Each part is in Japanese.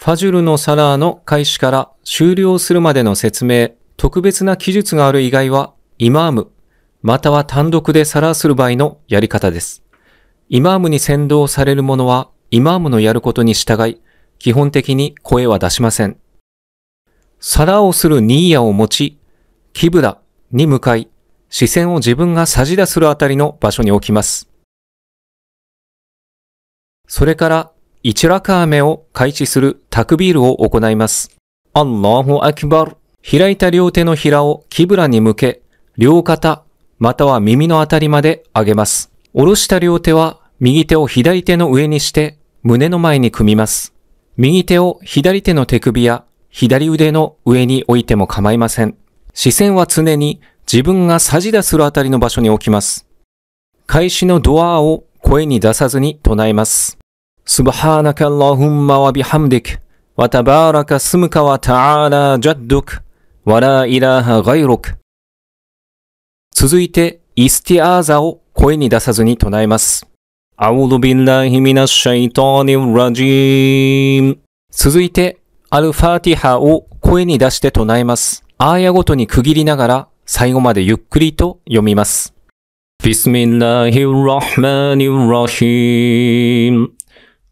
ファジュルのサラーの開始から終了するまでの説明、特別な記述がある以外は、イマーム、または単独でサラーする場合のやり方です。イマームに先導される者は、イマームのやることに従い、基本的に声は出しません。サラーをするニーヤを持ち、キブラに向かい、視線を自分がさじ出するあたりの場所に置きます。それから一ラカーを開始するタクビールを行います。アンラーホアキバル。開いた両手のひらをキブラに向け、両肩、または耳のあたりまで上げます。下ろした両手は右手を左手の上にして胸の前に組みます。右手を左手の手首や左腕の上に置いても構いません。視線は常に自分が差し出するあたりの場所に置きます。開始のドアを声に出さずに唱えます。سبحانك اللهم وبحمدك وتبارك اسمك وتعالى جدك ولا إله غيرك 続いて、イスティアーザを声に出さずに唱えます。أعوذ بالله من الشيطان الرجيم 続いて、アルファーティハを声に出して唱えます。アーヤごとに区切りながら、最後までゆっくりと読みます。ビスミラヒラハマニラヒーム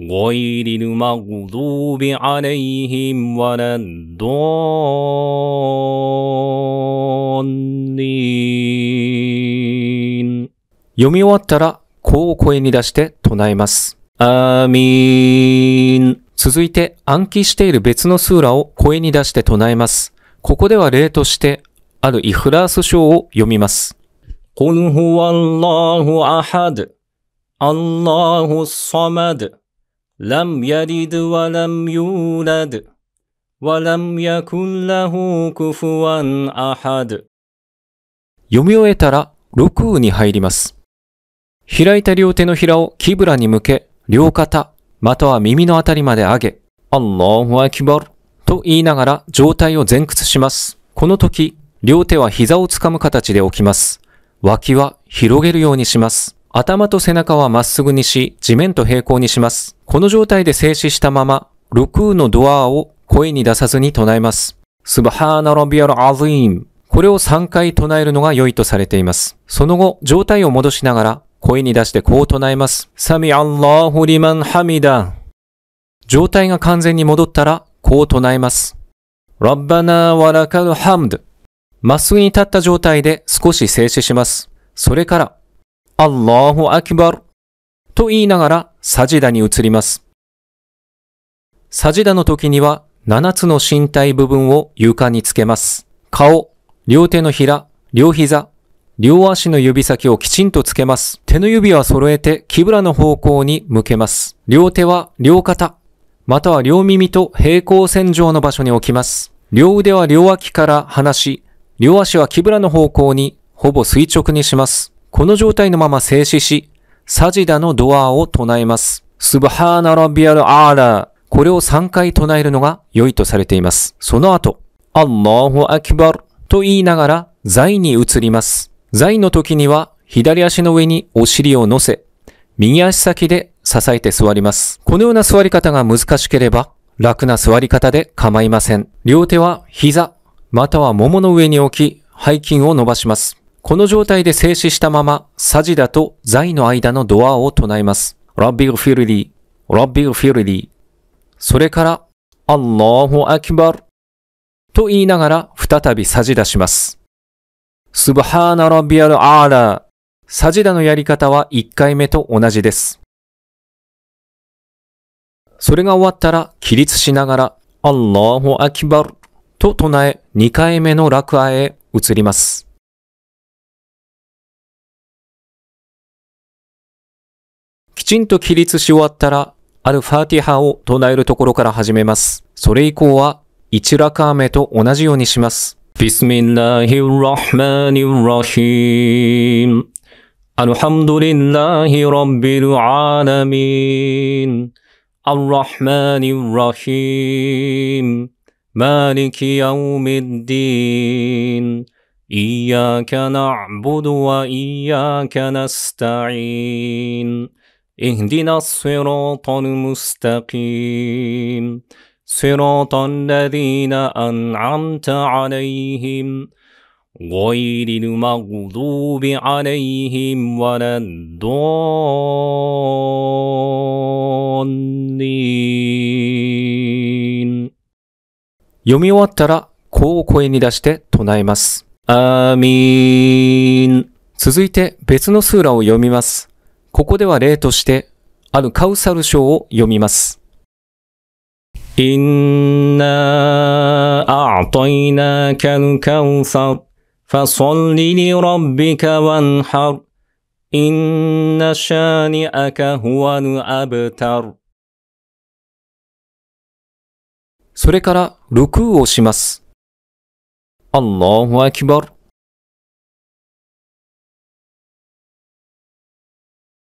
غير المغضوب عليهم ولا الضالين 読み終わったら、こう声に出して唱えます。アーミーン。続いて、暗記している別のスーラを声に出して唱えます。ここでは例として、あるイフラース章を読みます。قل هو الله أحد الله الصمد لم يلد ولم يولد ولم يكن له كفوا أحد 読み終えたら、六羽に入ります。開いた両手のひらをキブラに向け、両肩、または耳のあたりまで上げ、アンーフアキバルと言いながら上体を前屈します。この時、両手は膝をつかむ形で置きます。脇は広げるようにします。頭と背中はまっすぐにし、地面と平行にします。この状態で静止したまま、ルクーのドアを声に出さずに唱えます。スバハーナラビアルアズイム。これを3回唱えるのが良いとされています。その後、状態を戻しながら、声に出してこう唱えます。サミアンラーホリマンハミダ。状態が完全に戻ったら、こう唱えます。ラッバナーワラカルハムド。まっすぐに立った状態で少し静止します。それから、アラーホアキバルと言いながらサジダに移ります。サジダの時には7つの身体部分を床につけます。顔、両手のひら、両膝、両足の指先をきちんとつけます。手の指は揃えて、木ブラの方向に向けます。両手は両肩、または両耳と平行線上の場所に置きます。両腕は両脇から離し、両足は木ブラの方向にほぼ垂直にします。この状態のまま静止し、サジダのドアを唱えます。スブハーナラビアルアーラー。これを3回唱えるのが良いとされています。その後、アッラーホアキバルと言いながら、財に移ります。財の時には、左足の上にお尻を乗せ、右足先で支えて座ります。このような座り方が難しければ、楽な座り方で構いません。両手は膝、または腿の上に置き、背筋を伸ばします。この状態で静止したまま、サジダとザイの間のドアを唱えます。ラビルフィルディ、ラビルフィルディ。それから、アンラーホアキバル。と言いながら、再びサジダします。スブハーナラビアルアーラー。サジダのやり方は1回目と同じです。それが終わったら、起立しながら、アンラーホアキバル。と唱え、2回目の楽アへ移ります。きちんと起立し終わったら、アルファーティハを唱えるところから始めます。それ以降は、一ラカーメと同じようにします。ビスミラヒラハマニラヒーム。アルハムドリラヒラビルアミン。アルラハマニラヒーム。اهدنا الصراط المستقيم صراط الذين أنعمت عليهم غير المغضوب عليهم ولا الضالين 読み終わったら、こう声に出して唱えます。アーミーン。続いて別のスーラを読みます。ここでは例として、あるカウサル章を読みます。それから、ルクーをします。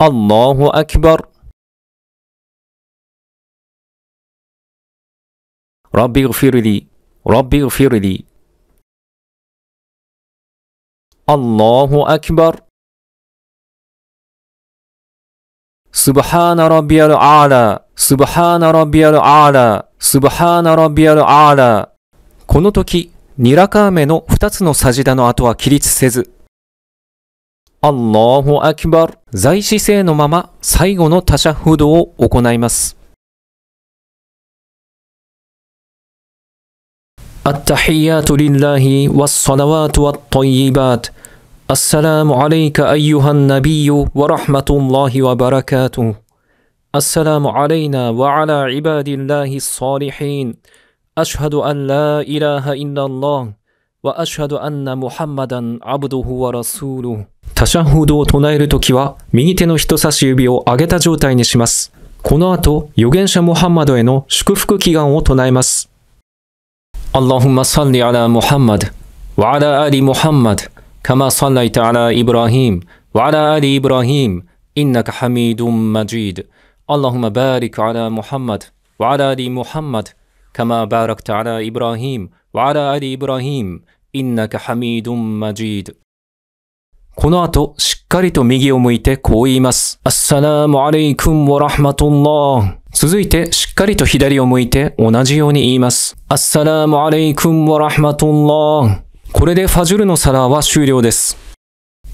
الله أكبر ربي اغفر لي ربي اغفر لي الله أكبر سبحان ربي الأعلى سبحان ربي الأعلى سبحان ربي الأعلى この時、2ラカーメの2つのサジダの後は起立せず、アンラーホアキバル在姿勢のまま最後の他者フードを行います。التحيات لله والصلوات والطيبات السلام عليك أيها النبي ورحمة الله وبركاته السلام علينا وعلى عباد الله الصالحين أشهد أن لا إله إلا الله وأشهد أن محمدا عبده ورسوله 他者風土を唱えるときは、右手の人差し指を上げた状態にします。この後、預言者モハンマドへの祝福祈願を唱えます。アラフマサリアラモハンマド、ワラアリモハンマド、カマサライタアライブラヒム、ワラアリイブラヒム、インナカハミドンマジード、アラフマバリカアラモハンマド、ワラアリモハンマド、カマバラクタアライブラヒム、ワラアリイブラヒム、インナカハミドンマジード、この後、しっかりと右を向いてこう言います。アッサラームアレイクン・わラハマトンラー。続いて、しっかりと左を向いて同じように言います。アッサラームアレイクン・わラハマトンラー。これでファジュルのサラーは終了です。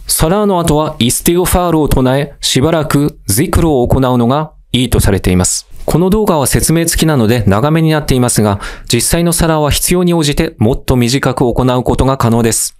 サラーの後はイスティオファールを唱え、しばらくゼクロを行うのがいいとされています。この動画は説明付きなので長めになっていますが、実際のサラーは必要に応じてもっと短く行うことが可能です。